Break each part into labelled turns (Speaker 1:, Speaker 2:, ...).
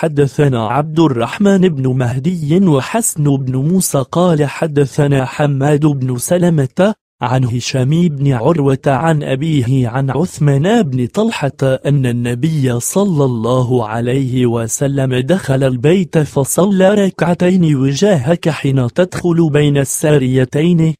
Speaker 1: حدثنا عبد الرحمن بن مهدي وحسن بن موسى قال حدثنا حماد بن سلمة عن هشام بن عروة عن أبيه عن عثمان بن طلحة أن النبي صلى الله عليه وسلم دخل البيت فصلى ركعتين وجاهك حين تدخل بين الساريتين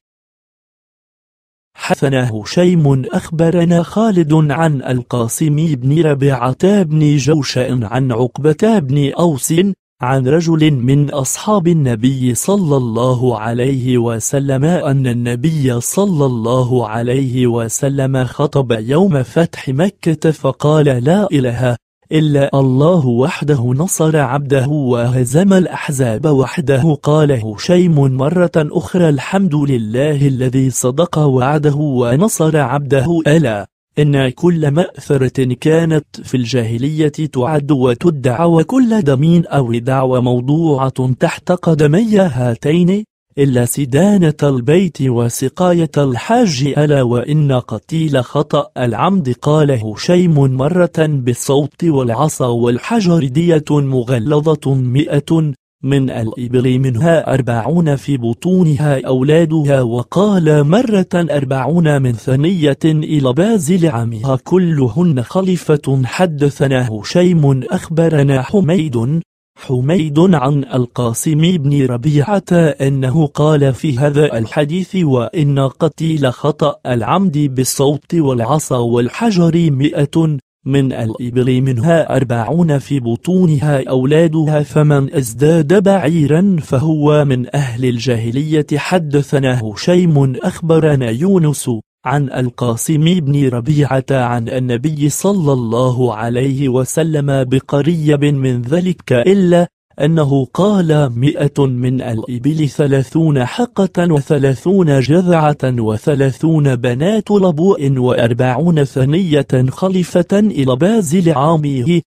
Speaker 1: حسن هشيم أخبرنا خالد عن القاسم بن ربيعة بن جوشاء عن عقبة بن أوس عن رجل من أصحاب النبي صلى الله عليه وسلم أن النبي صلى الله عليه وسلم خطب يوم فتح مكة فقال لا إله إلا الله وحده نصر عبده وهزم الأحزاب وحده قال هشيم مرة أخرى الحمد لله الذي صدق وعده ونصر عبده ألا إن كل مأثرة كانت في الجاهلية تعد وتدعى وكل دمين أو دعوى موضوعة تحت قدمي هاتين إلا سدانة البيت وسقاية الحاج ألا وإن قتيل خطأ العمد قال هشيم مرة بالصوت والعصا والحجر دية مغلظة مئة من الإبل منها أربعون في بطونها أولادها وقال مرة أربعون من ثنية إلى بازل عمها كلهن خليفة حدثنا هشيم أخبرنا حميد حميد عن القاسم بن ربيعة أنه قال في هذا الحديث وإن قتيل خطأ العمد بالصوت والعصا والحجر مئة من الإبل منها أربعون في بطونها أولادها فمن ازداد بعيرا فهو من أهل الجاهلية حدثنا هشيم أخبرنا يونس عن القاسم بن ربيعة عن النبي صلى الله عليه وسلم بقريب من ذلك إلا أنه قال مئة من الإبل ثلاثون حقة وثلاثون جذعة وثلاثون بنات لبوء وأربعون ثنية خلفة إلى بازل عامه